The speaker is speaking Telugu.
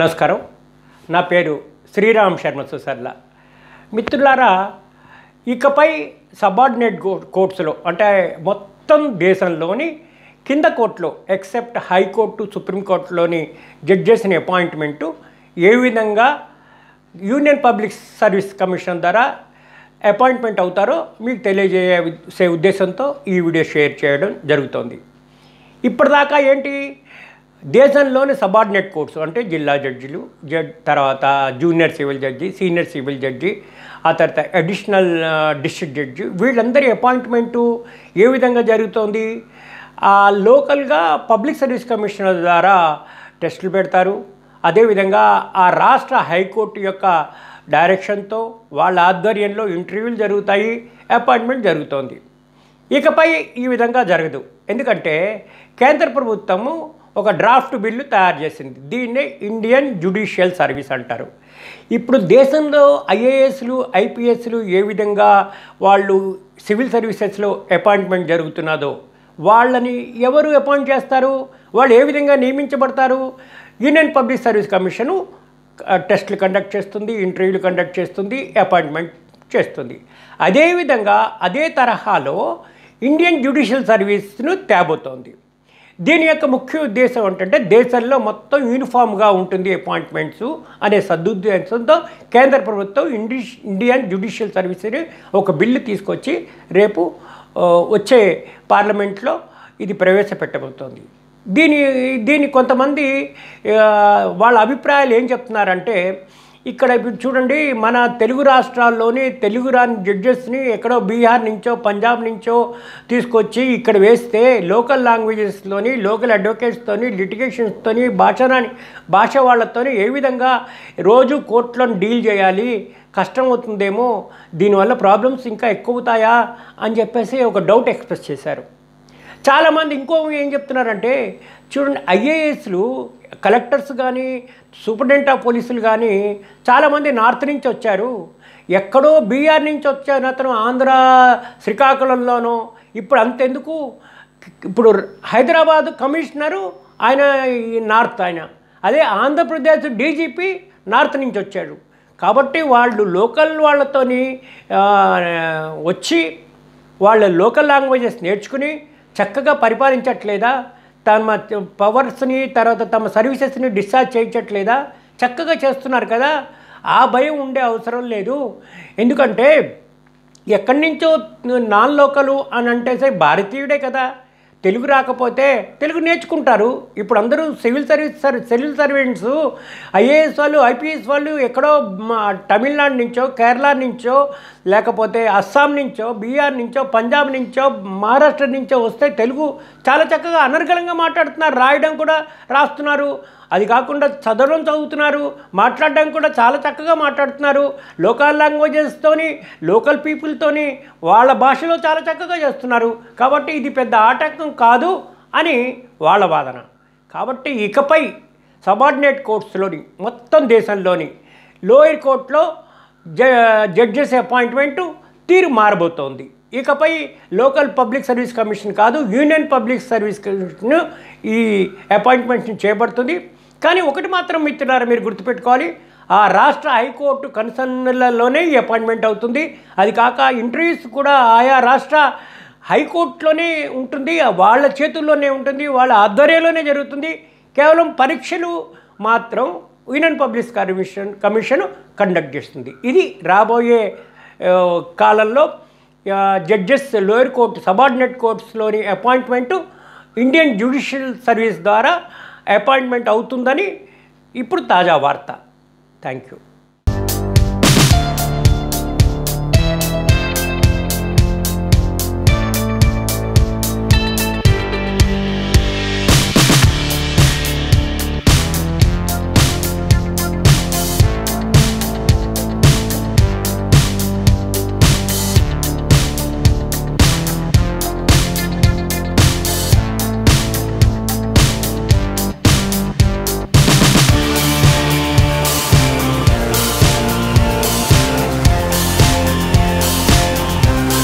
నమస్కారం నా పేరు శ్రీరామ్ శర్మ సుసర్ల మిత్రులారా ఇకపై సబార్డినేట్ కోర్ట్స్లో అంటే మొత్తం దేశంలోని కింద కోర్టులో ఎక్సెప్ట్ హైకోర్టు సుప్రీంకోర్టులోని జడ్జెస్ని అపాయింట్మెంటు ఏ విధంగా యూనియన్ పబ్లిక్ సర్వీస్ కమిషన్ ద్వారా అపాయింట్మెంట్ అవుతారో మీకు తెలియజేసే ఉద్దేశంతో ఈ వీడియో షేర్ చేయడం జరుగుతోంది ఇప్పటిదాకా ఏంటి దేశంలోని సబార్డినేట్ కోర్ట్స్ అంటే జిల్లా జడ్జిలు జడ్ తర్వాత junior civil judge senior civil judge ఆ తర్వాత అడిషనల్ డిస్ట్రిక్ట్ జడ్జి వీళ్ళందరి అపాయింట్మెంటు ఏ విధంగా జరుగుతోంది లోకల్గా పబ్లిక్ సర్వీస్ కమిషనర్ ద్వారా టెస్టులు పెడతారు అదేవిధంగా ఆ రాష్ట్ర హైకోర్టు యొక్క డైరెక్షన్తో వాళ్ళ ఆధ్వర్యంలో ఇంటర్వ్యూలు జరుగుతాయి అపాయింట్మెంట్ జరుగుతోంది ఇకపై ఈ విధంగా జరగదు ఎందుకంటే కేంద్ర ప్రభుత్వము ఒక డ్రాఫ్ట్ బిల్లు తయారు చేసింది దీన్నే ఇండియన్ జ్యుడిషియల్ సర్వీస్ అంటారు ఇప్పుడు దేశంలో ఐఏఎస్లు ఐపీఎస్లు ఏ విధంగా వాళ్ళు సివిల్ సర్వీసెస్లో అపాయింట్మెంట్ జరుగుతున్నదో వాళ్ళని ఎవరు అపాయింట్ చేస్తారు వాళ్ళు ఏ విధంగా నియమించబడతారు యూనియన్ పబ్లిక్ సర్వీస్ కమిషను టెస్ట్లు కండక్ట్ చేస్తుంది ఇంటర్వ్యూలు కండక్ట్ చేస్తుంది అపాయింట్మెంట్ చేస్తుంది అదేవిధంగా అదే తరహాలో ఇండియన్ జ్యుడిషియల్ సర్వీస్ను తేబోతోంది దీని యొక్క ముఖ్య ఉద్దేశం ఏంటంటే దేశంలో మొత్తం యూనిఫామ్గా ఉంటుంది అపాయింట్మెంట్స్ అనే సదుద్దేశంతో కేంద్ర ప్రభుత్వం ఇండియన్ జ్యుడిషియల్ సర్వీస్ని ఒక బిల్లు తీసుకొచ్చి రేపు వచ్చే పార్లమెంట్లో ఇది ప్రవేశపెట్టబోతోంది దీని దీని కొంతమంది వాళ్ళ అభిప్రాయాలు ఏం చెప్తున్నారంటే ఇక్కడ ఇప్పుడు చూడండి మన తెలుగు రాష్ట్రాల్లోని తెలుగు రాని జడ్జెస్ని ఎక్కడో బీహార్ నుంచో పంజాబ్ నుంచో తీసుకొచ్చి ఇక్కడ వేస్తే లోకల్ లాంగ్వేజెస్లోని లోకల్ అడ్వకేట్స్తోని లిటిగేషన్స్తోని రాని భాష వాళ్ళతోని ఏ విధంగా రోజు కోర్టులను డీల్ చేయాలి కష్టం అవుతుందేమో దీనివల్ల ప్రాబ్లమ్స్ ఇంకా ఎక్కువ అవుతాయా అని చెప్పేసి ఒక డౌట్ ఎక్స్ప్రెస్ చేశారు చాలామంది ఇంకో ఏం చెప్తున్నారంటే చూడండి ఐఏఎస్లు కలెక్టర్స్ కానీ సూపరింటెండెంట్ ఆఫ్ పోలీసులు కానీ చాలామంది నార్త్ నుంచి వచ్చారు ఎక్కడో బీఆర్ నుంచి వచ్చిన అతను ఆంధ్ర శ్రీకాకుళంలోనో ఇప్పుడు అంతెందుకు ఇప్పుడు హైదరాబాద్ కమిషనరు ఆయన ఈ నార్త్ ఆయన అదే ఆంధ్రప్రదేశ్ డీజీపీ నార్త్ నుంచి వచ్చాడు కాబట్టి వాళ్ళు లోకల్ వాళ్ళతోని వచ్చి వాళ్ళ లోకల్ లాంగ్వేజెస్ నేర్చుకుని చక్కగా పరిపాలించట్లేదా తమ పవర్స్ని తర్వాత తమ సర్వీసెస్ని డిశ్చార్జ్ చేయించట్లేదా చక్కగా చేస్తున్నారు కదా ఆ భయం ఉండే అవసరం లేదు ఎందుకంటే ఎక్కడి నుంచో నాన్ లోకలు అని అంటే సరే భారతీయుడే కదా తెలుగు రాకపోతే తెలుగు నేర్చుకుంటారు ఇప్పుడు అందరూ civil service civil servants IAS వాళ్ళు ఐపీఎస్ వాళ్ళు ఎక్కడో తమిళనాడు నుంచో కేరళ నుంచో లేకపోతే అస్సాం నుంచో బీహార్ నుంచో పంజాబ్ నుంచో మహారాష్ట్ర నుంచో వస్తే తెలుగు చాలా చక్కగా అనర్గళంగా మాట్లాడుతున్నారు రాయడం కూడా రాస్తున్నారు అది కాకుండా చదవడం చదువుతున్నారు మాట్లాడడం కూడా చాలా చక్కగా మాట్లాడుతున్నారు లోకల్ లాంగ్వేజెస్తోని లోకల్ పీపుల్తోని వాళ్ళ భాషలో చాలా చక్కగా చేస్తున్నారు కాబట్టి ఇది పెద్ద ఆటంకం కాదు అని వాళ్ళ వాదన కాబట్టి ఇకపై సబార్డినేట్ కోర్ట్స్లోని మొత్తం దేశంలోని లోయర్ కోర్టులో జడ్జెస్ అపాయింట్మెంటు తీరు మారబోతోంది ఇకపై లోకల్ పబ్లిక్ సర్వీస్ కమిషన్ కాదు యూనియన్ పబ్లిక్ సర్వీస్ కమిషన్ ఈ అపాయింట్మెంట్ని చేపడుతుంది కానీ ఒకటి మాత్రం మిత్రులారా మీరు గుర్తుపెట్టుకోవాలి ఆ రాష్ట్ర హైకోర్టు కన్సర్న్లలోనే ఈ అపాయింట్మెంట్ అవుతుంది అది కాక ఇంటర్వ్యూస్ కూడా ఆయా రాష్ట్ర హైకోర్టులోనే ఉంటుంది వాళ్ళ చేతుల్లోనే ఉంటుంది వాళ్ళ ఆధ్వర్యంలోనే జరుగుతుంది కేవలం పరీక్షలు మాత్రం union public commission commission conduct చేస్తుంది ఇది రాబోయే కాలంలో జడ్జెస్ లోయర్ కోర్టు సబార్డినేట్ కోర్ట్స్లోని అపాయింట్మెంట్ ఇండియన్ జ్యుడిషియల్ సర్వీస్ ద్వారా అపాయింట్మెంట్ అవుతుందని ఇప్పుడు తాజా వార్త థ్యాంక్ యూ